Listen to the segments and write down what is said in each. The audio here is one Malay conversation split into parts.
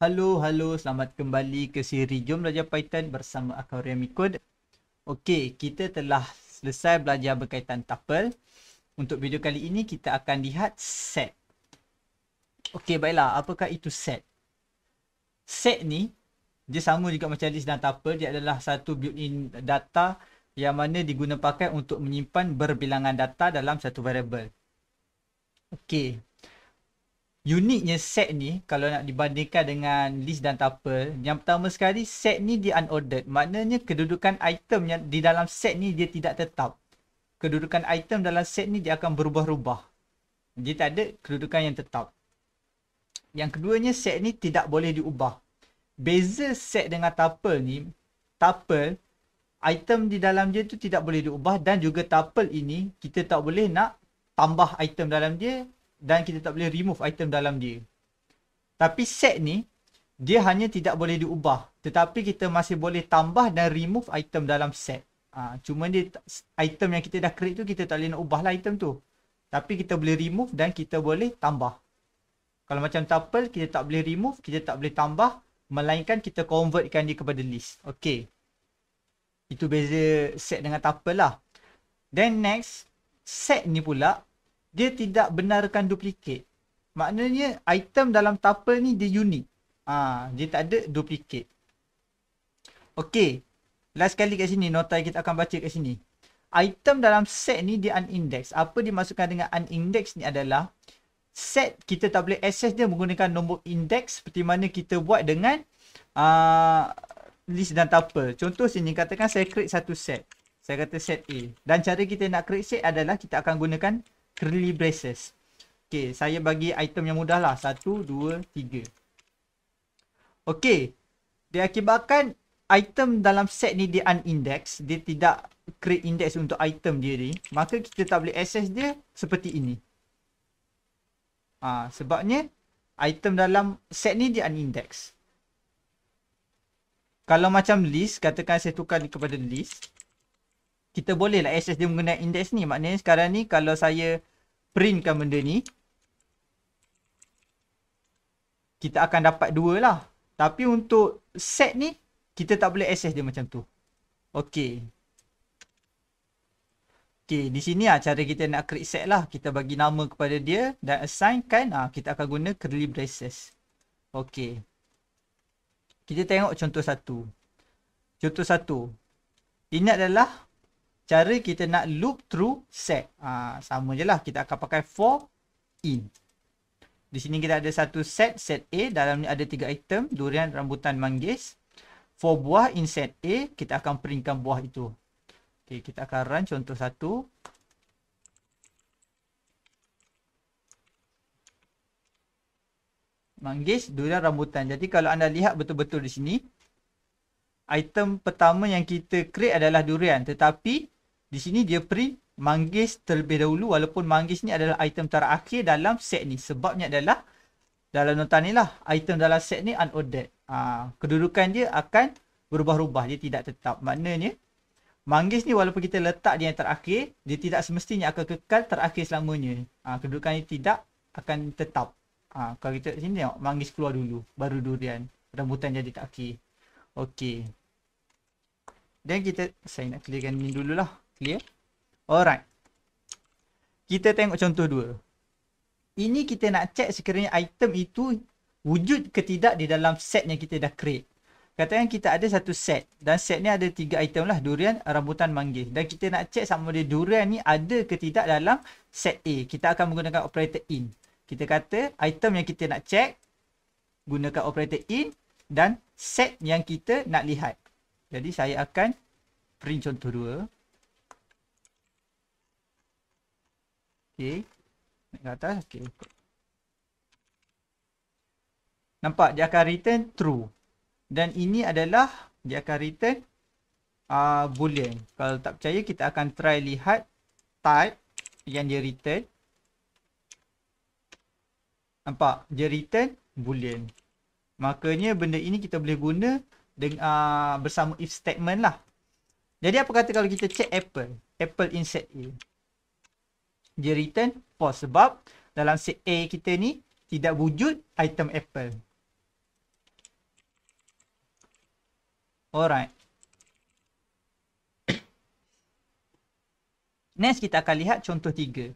Hello, hello. Selamat kembali ke siri Jom Belajar Python bersama Aquarium Code. Okey, kita telah selesai belajar berkaitan tuple. Untuk video kali ini kita akan lihat set. Okey, baiklah. Apakah itu set? Set ni dia sama juga macam list dan tuple. Dia adalah satu built-in data yang mana digunakan pakai untuk menyimpan berbilangan data dalam satu variable. Okey, uniknya set ni kalau nak dibandingkan dengan list dan tuple yang pertama sekali set ni di unordered maknanya kedudukan item yang di dalam set ni dia tidak tetap kedudukan item dalam set ni dia akan berubah-ubah dia tak ada kedudukan yang tetap yang keduanya set ni tidak boleh diubah beza set dengan tuple ni tuple item di dalam dia tu tidak boleh diubah dan juga tuple ini kita tak boleh nak tambah item dalam dia dan kita tak boleh remove item dalam dia. Tapi set ni dia hanya tidak boleh diubah tetapi kita masih boleh tambah dan remove item dalam set. Ha, cuma dia item yang kita dah create tu kita tak boleh nak ubah lah item tu. Tapi kita boleh remove dan kita boleh tambah. Kalau macam tuple kita tak boleh remove, kita tak boleh tambah melainkan kita convertkan dia kepada list. Okey. Itu beza set dengan tuple lah. Then next set ni pula dia tidak benarkan duplikat. Maknanya item dalam tuple ni dia unik. Ah, ha, dia tak ada duplikat. Okey. Last kali kat sini nota kita akan baca kat sini. Item dalam set ni dia unindex. Apa dimasukkan dengan unindex ni adalah set kita tak boleh access dia menggunakan nombor index seperti mana kita buat dengan uh, list dan tuple. Contoh sini katakan saya create satu set. Saya kata set A. Dan cara kita nak create set adalah kita akan gunakan curly braces. Okay, saya bagi item yang mudah lah. Satu, dua, tiga. Okay. Diakibatkan item dalam set ni dia unindex. Dia tidak create index untuk item dia ni. Maka kita tak boleh access dia seperti ini. Ah, ha, Sebabnya item dalam set ni dia unindex. Kalau macam list, katakan saya tukar ni kepada list kita boleh lah access dia menggunakan index ni maknanya sekarang ni kalau saya printkan benda ni kita akan dapat dua lah tapi untuk set ni kita tak boleh access dia macam tu okey okey di sini ah cara kita nak create set lah kita bagi nama kepada dia dan assign kan ah kita akan guna curly braces okey kita tengok contoh satu contoh satu ini adalah cara kita nak loop through set. Ha, sama je lah. Kita akan pakai for in. Di sini kita ada satu set, set A. Dalam ni ada tiga item. Durian, rambutan, manggis. For buah in set A, kita akan printkan buah itu. Okay, kita akan run contoh satu. Manggis, durian, rambutan. Jadi kalau anda lihat betul-betul di sini, item pertama yang kita create adalah durian. Tetapi di sini dia print manggis terlebih dahulu walaupun manggis ni adalah item terakhir dalam set ni. Sebabnya adalah dalam nota ni lah item dalam set ni unordered. Ha, kedudukan dia akan berubah-ubah. Dia tidak tetap. Maknanya manggis ni walaupun kita letak dia yang terakhir dia tidak semestinya akan kekal terakhir selamanya. Ha, kedudukan ni tidak akan tetap. Ha, kalau kita sini tengok manggis keluar dulu baru durian. Rambutan jadi terakhir. Okey. Dan kita saya nak clearkan ni dululah. Clear? Alright. Kita tengok contoh dua. Ini kita nak check sekiranya item itu wujud ke tidak di dalam set yang kita dah create. Katakan kita ada satu set dan set ni ada tiga item lah. Durian, rambutan, manggis. Dan kita nak check sama ada durian ni ada ke tidak dalam set A. Kita akan menggunakan operator in. Kita kata item yang kita nak check gunakan operator in dan set yang kita nak lihat. Jadi saya akan print contoh dua. Okey. Naik ke atas. Okey. Nampak dia akan return true. Dan ini adalah dia akan return uh, boolean. Kalau tak percaya kita akan try lihat type yang dia return. Nampak dia return boolean. Makanya benda ini kita boleh guna dengan uh, bersama if statement lah. Jadi apa kata kalau kita check apple. Apple insert A dia return false sebab dalam set A kita ni tidak wujud item apple. Alright. Next kita akan lihat contoh tiga.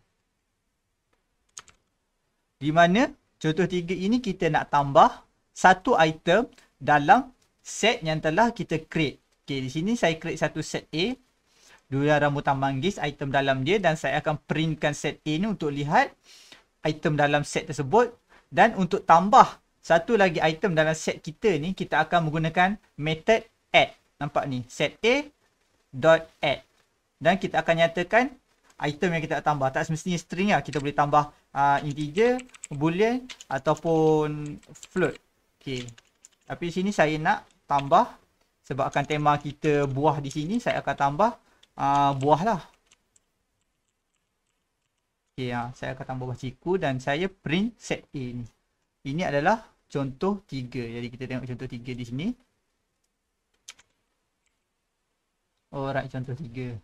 Di mana contoh tiga ini kita nak tambah satu item dalam set yang telah kita create. Okay, di sini saya create satu set A durian rambutan manggis item dalam dia dan saya akan printkan set A ni untuk lihat item dalam set tersebut dan untuk tambah satu lagi item dalam set kita ni kita akan menggunakan method add nampak ni set A dot add dan kita akan nyatakan item yang kita nak tambah tak semestinya string lah kita boleh tambah uh, integer boolean ataupun float okay. tapi sini saya nak tambah sebab akan tema kita buah di sini saya akan tambah uh, ah, buah lah Okay, uh, ah, saya akan tambah buah ciku dan saya print set A ni Ini adalah contoh tiga, Jadi kita tengok contoh tiga di sini Oh, Alright, contoh tiga.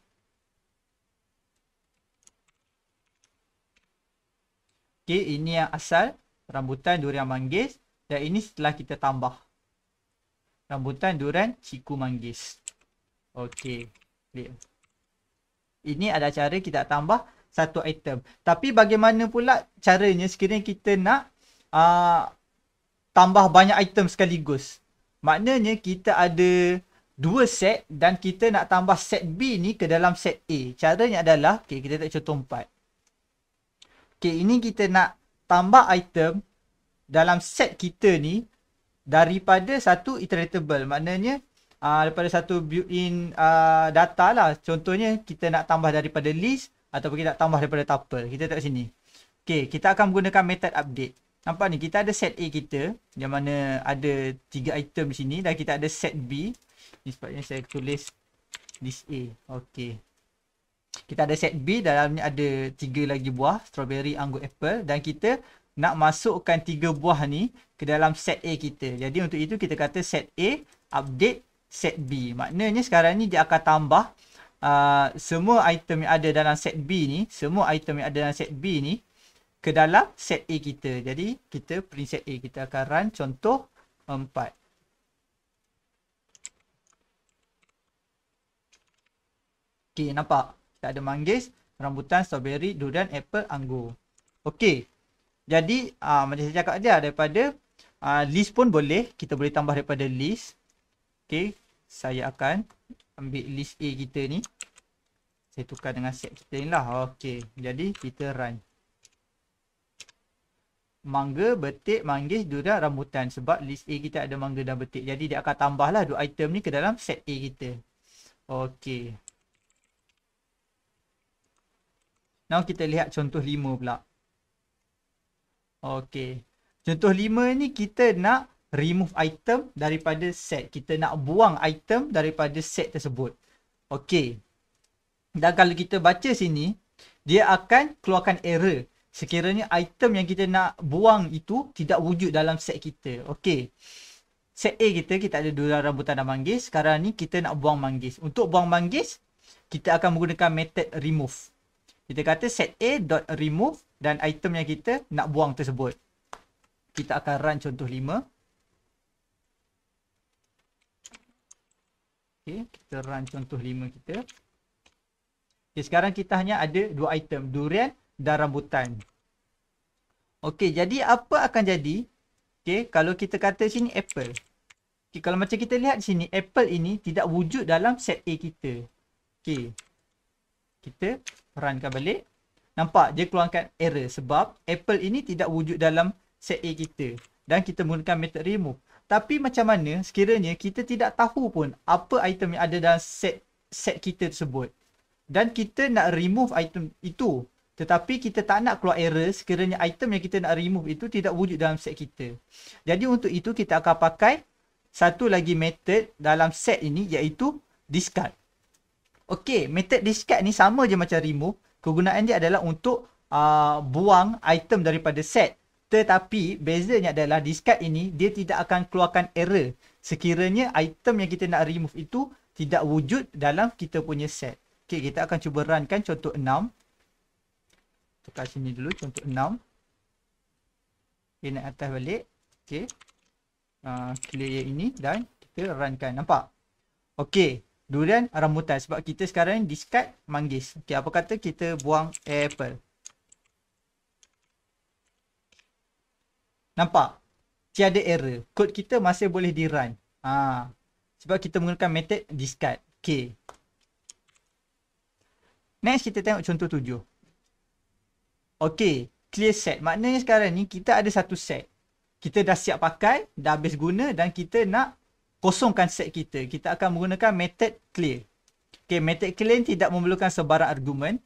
Okay, ini yang asal Rambutan durian manggis Dan ini setelah kita tambah Rambutan durian ciku manggis Okay, clear ini adalah cara kita tambah satu item. Tapi bagaimana pula caranya sekiranya kita nak uh, tambah banyak item sekaligus. Maknanya kita ada dua set dan kita nak tambah set B ni ke dalam set A. Caranya adalah, okay, kita tak contoh empat. Okay, ini kita nak tambah item dalam set kita ni daripada satu iteratable. Maknanya uh, daripada satu built-in uh, data lah. Contohnya kita nak tambah daripada list ataupun kita nak tambah daripada tuple. Kita tengok sini. Okay, kita akan gunakan method update. Nampak ni, kita ada set A kita yang mana ada tiga item di sini dan kita ada set B. Ini sebabnya saya tulis list A. Okay. Kita ada set B dalamnya ada tiga lagi buah strawberry, anggur, apple dan kita nak masukkan tiga buah ni ke dalam set A kita. Jadi untuk itu kita kata set A update set B. Maknanya sekarang ni dia akan tambah uh, semua item yang ada dalam set B ni, semua item yang ada dalam set B ni ke dalam set A kita. Jadi kita print set A. Kita akan run contoh 4. Okay, nampak? Tak ada manggis, rambutan, strawberry, durian, apple, anggur. Okay. Jadi, aa, ah, macam saya cakap dia daripada aa, ah, list pun boleh. Kita boleh tambah daripada list. Okay. Saya akan ambil list A kita ni. Saya tukar dengan set kita explain lah. Okay. Jadi kita run. Mangga, betik, manggis, durian, rambutan. Sebab list A kita ada mangga dan betik. Jadi dia akan tambah lah dua item ni ke dalam set A kita. Okay. Now kita lihat contoh lima, pula. Okay. Contoh lima ni kita nak remove item daripada set. Kita nak buang item daripada set tersebut. Okey. Dan kalau kita baca sini, dia akan keluarkan error. Sekiranya item yang kita nak buang itu tidak wujud dalam set kita. Okey. Set A kita, kita ada dua rambutan dan manggis. Sekarang ni kita nak buang manggis. Untuk buang manggis, kita akan menggunakan method remove. Kita kata set A dot remove dan item yang kita nak buang tersebut. Kita akan run contoh 5. Okay, kita run contoh lima kita. Okay, sekarang kita hanya ada dua item. Durian dan rambutan. Okay, jadi apa akan jadi? Okay, kalau kita kata sini apple. Okay, kalau macam kita lihat sini, apple ini tidak wujud dalam set A kita. Okay. Kita runkan balik. Nampak dia keluarkan error sebab apple ini tidak wujud dalam set A kita. Dan kita menggunakan method remove tapi macam mana sekiranya kita tidak tahu pun apa item yang ada dalam set set kita tersebut dan kita nak remove item itu tetapi kita tak nak keluar error sekiranya item yang kita nak remove itu tidak wujud dalam set kita jadi untuk itu kita akan pakai satu lagi method dalam set ini iaitu discard okey method discard ni sama je macam remove kegunaan dia adalah untuk uh, buang item daripada set tetapi bezanya adalah discard ini dia tidak akan keluarkan error sekiranya item yang kita nak remove itu tidak wujud dalam kita punya set. Okey, kita akan cuba run kan contoh 6. Tukar sini dulu contoh 6. Okey, naik atas balik. Okey. Uh, clear yang ini dan kita run kan. Nampak? Okey. Durian rambutan sebab kita sekarang ni discard manggis. Okey, apa kata kita buang apple. Nampak? Tiada error. Code kita masih boleh di run. Ha. Sebab kita menggunakan method discard. Okay. Next kita tengok contoh tujuh. Okay. Clear set. Maknanya sekarang ni kita ada satu set. Kita dah siap pakai, dah habis guna dan kita nak kosongkan set kita. Kita akan menggunakan method clear. Okay, method clear tidak memerlukan sebarang argument.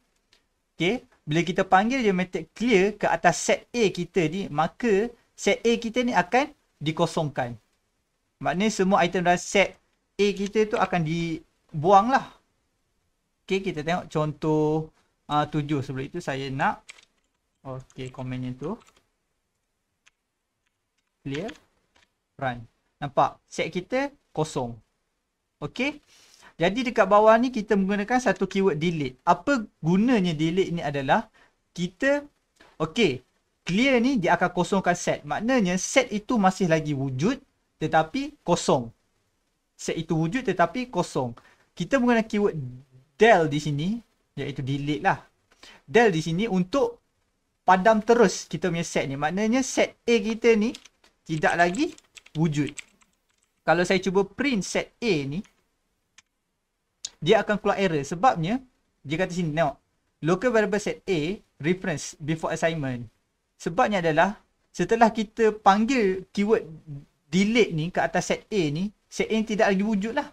Okay, bila kita panggil je method clear ke atas set A kita ni, maka set A kita ni akan dikosongkan. Maknanya semua item dalam set A kita tu akan dibuang lah. Okay, kita tengok contoh ah, uh, 7 sebelum itu saya nak. Okay, komen yang tu. Clear. Run. Nampak? Set kita kosong. Okay. Jadi dekat bawah ni kita menggunakan satu keyword delete. Apa gunanya delete ni adalah kita Okay, clear ni dia akan kosongkan set. Maknanya set itu masih lagi wujud tetapi kosong. Set itu wujud tetapi kosong. Kita menggunakan keyword del di sini iaitu delete lah. Del di sini untuk padam terus kita punya set ni. Maknanya set A kita ni tidak lagi wujud. Kalau saya cuba print set A ni dia akan keluar error sebabnya dia kata sini tengok local variable set A reference before assignment Sebabnya adalah setelah kita panggil keyword delete ni ke atas set A ni, set A ni tidak lagi wujud lah.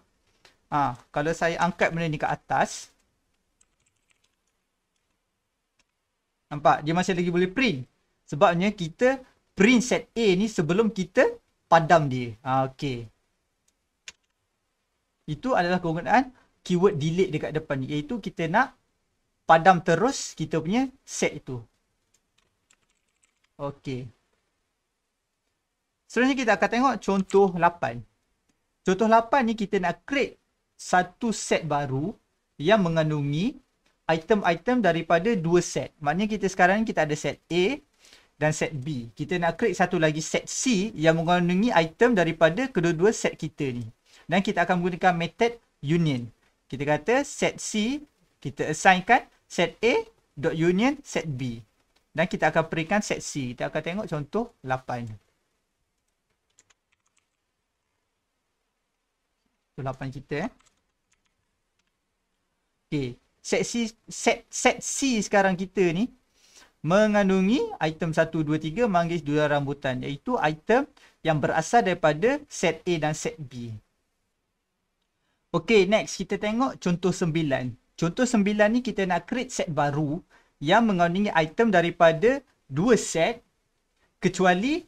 Ha, kalau saya angkat benda ni ke atas. Nampak? Dia masih lagi boleh print. Sebabnya kita print set A ni sebelum kita padam dia. Ha, okay. Itu adalah kegunaan keyword delete dekat depan ni. Iaitu kita nak padam terus kita punya set itu. Okey. Selanjutnya kita akan tengok contoh 8. Contoh 8 ni kita nak create satu set baru yang mengandungi item-item daripada dua set. Maknanya kita sekarang kita ada set A dan set B. Kita nak create satu lagi set C yang mengandungi item daripada kedua-dua set kita ni. Dan kita akan gunakan method union. Kita kata set C kita assignkan set A dot union set B. Dan kita akan berikan set C. Kita akan tengok contoh 8. Tu 8 kita. Eh. Okey. Set C, set, set C sekarang kita ni mengandungi item 1, 2, 3 manggis dua rambutan iaitu item yang berasal daripada set A dan set B. Okey, next kita tengok contoh 9. Contoh 9 ni kita nak create set baru yang mengandungi item daripada dua set kecuali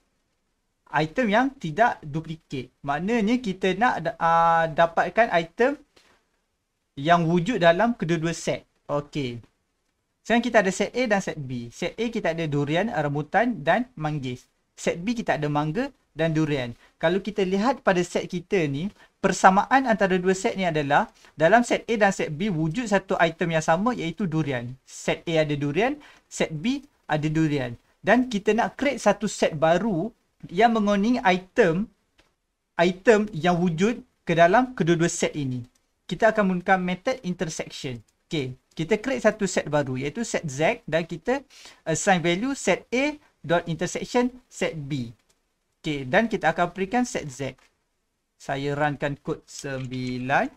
item yang tidak duplikat. Maknanya kita nak uh, dapatkan item yang wujud dalam kedua-dua set. Okey. Sekarang kita ada set A dan set B. Set A kita ada durian, rambutan dan manggis. Set B kita ada mangga dan durian. Kalau kita lihat pada set kita ni, persamaan antara dua set ni adalah dalam set A dan set B wujud satu item yang sama iaitu durian. Set A ada durian, set B ada durian. Dan kita nak create satu set baru yang mengandungi item item yang wujud ke dalam kedua-dua set ini. Kita akan menggunakan method intersection. Okay, kita create satu set baru iaitu set Z dan kita assign value set A dot intersection set B. Okay, dan kita akan berikan set Z saya runkan kod 9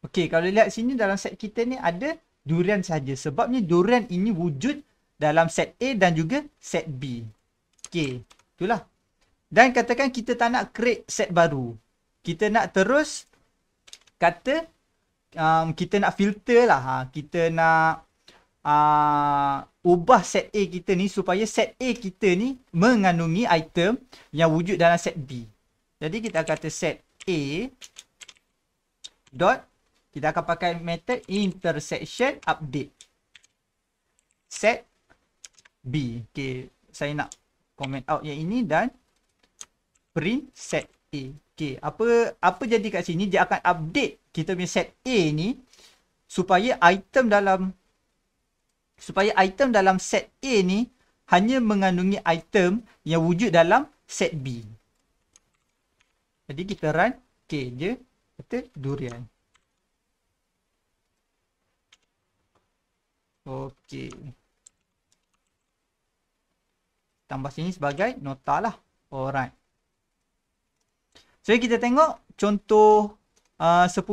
Okey, kalau lihat sini dalam set kita ni ada durian saja. Sebabnya durian ini wujud dalam set A dan juga set B. Okey, itulah. Dan katakan kita tak nak create set baru. Kita nak terus kata um, kita nak filter lah. Ha. Kita nak uh, ubah set A kita ni supaya set A kita ni mengandungi item yang wujud dalam set B. Jadi kita akan kata set A dot kita akan pakai method intersection update. Set B. Okay. Saya nak comment out yang ini dan print set A. Okay. Apa apa jadi kat sini dia akan update kita punya set A ni supaya item dalam supaya item dalam set A ni hanya mengandungi item yang wujud dalam set B. Jadi kita run K je kata durian. Okey. Tambah sini sebagai nota lah. Alright. So kita tengok contoh uh, 10.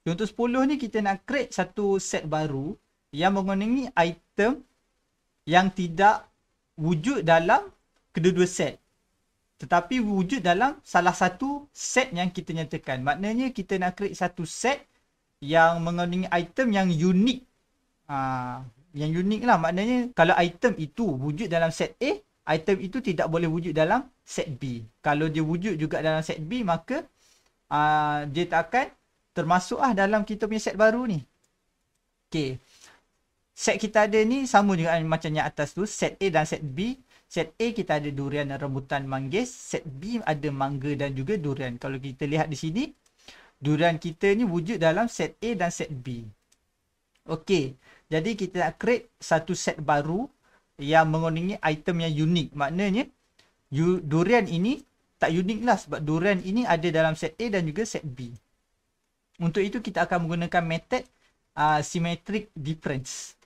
Contoh 10 ni kita nak create satu set baru yang mengenai item yang tidak wujud dalam kedua-dua set tetapi wujud dalam salah satu set yang kita nyatakan maknanya kita nak create satu set yang mengenai item yang unik ha, yang unik lah maknanya kalau item itu wujud dalam set A item itu tidak boleh wujud dalam set B kalau dia wujud juga dalam set B maka ha, dia tak akan termasuk lah dalam kita punya set baru ni okay set kita ada ni sama juga macam yang atas tu set A dan set B set A kita ada durian dan rebutan manggis set B ada mangga dan juga durian kalau kita lihat di sini durian kita ni wujud dalam set A dan set B okey jadi kita nak create satu set baru yang mengandungi item yang unik maknanya you, durian ini tak unik lah sebab durian ini ada dalam set A dan juga set B untuk itu kita akan menggunakan method uh, symmetric difference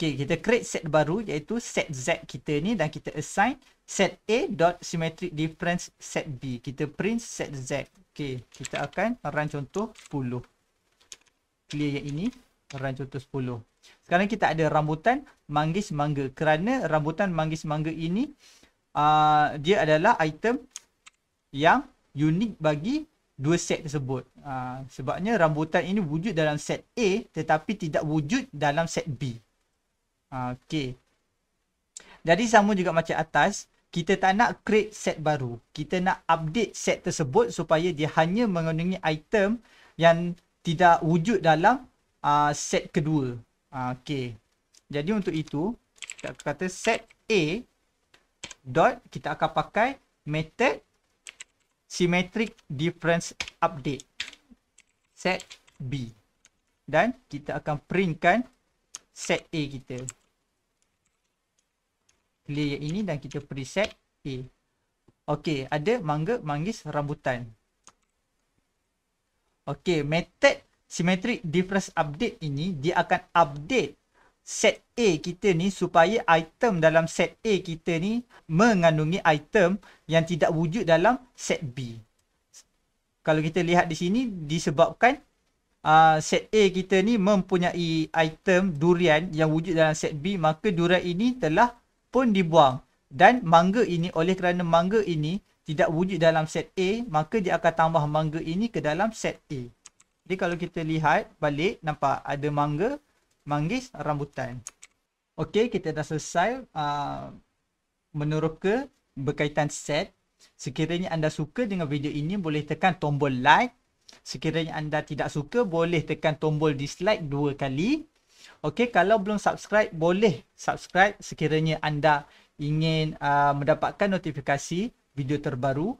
Okay, kita create set baru iaitu set Z kita ni dan kita assign set A dot symmetric difference set B. Kita print set Z. Okay, kita akan run contoh 10. Clear yang ini, run contoh 10. Sekarang kita ada rambutan manggis mangga. Kerana rambutan manggis mangga ini, uh, dia adalah item yang unik bagi dua set tersebut. Uh, sebabnya rambutan ini wujud dalam set A tetapi tidak wujud dalam set B. Okay. Jadi sama juga macam atas, kita tak nak create set baru. Kita nak update set tersebut supaya dia hanya mengandungi item yang tidak wujud dalam uh, set kedua. Ah, okay. Jadi untuk itu, kita akan kata set A dot kita akan pakai method symmetric difference update set B. Dan kita akan printkan set A kita clear ini dan kita preset A. Okey, ada mangga manggis rambutan. Okey, method symmetric difference update ini dia akan update set A kita ni supaya item dalam set A kita ni mengandungi item yang tidak wujud dalam set B. Kalau kita lihat di sini disebabkan uh, set A kita ni mempunyai item durian yang wujud dalam set B maka durian ini telah pun dibuang dan mangga ini oleh kerana mangga ini tidak wujud dalam set A maka dia akan tambah mangga ini ke dalam set A. Jadi kalau kita lihat balik nampak ada mangga, manggis, rambutan. Okey, kita dah selesai a uh, meneroka berkaitan set. Sekiranya anda suka dengan video ini boleh tekan tombol like. Sekiranya anda tidak suka boleh tekan tombol dislike dua kali. Okey, kalau belum subscribe, boleh subscribe sekiranya anda ingin uh, mendapatkan notifikasi video terbaru.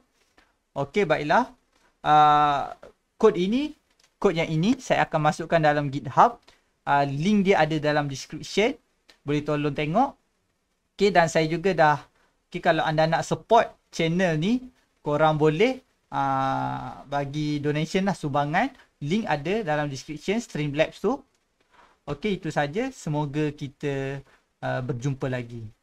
Okey, baiklah. Uh, kod ini, kod yang ini saya akan masukkan dalam GitHub. Uh, link dia ada dalam description. Boleh tolong tengok. Okey, dan saya juga dah. Okey, kalau anda nak support channel ni, korang boleh uh, bagi donation lah, sumbangan. Link ada dalam description Streamlabs tu. Okey itu saja. Semoga kita uh, berjumpa lagi.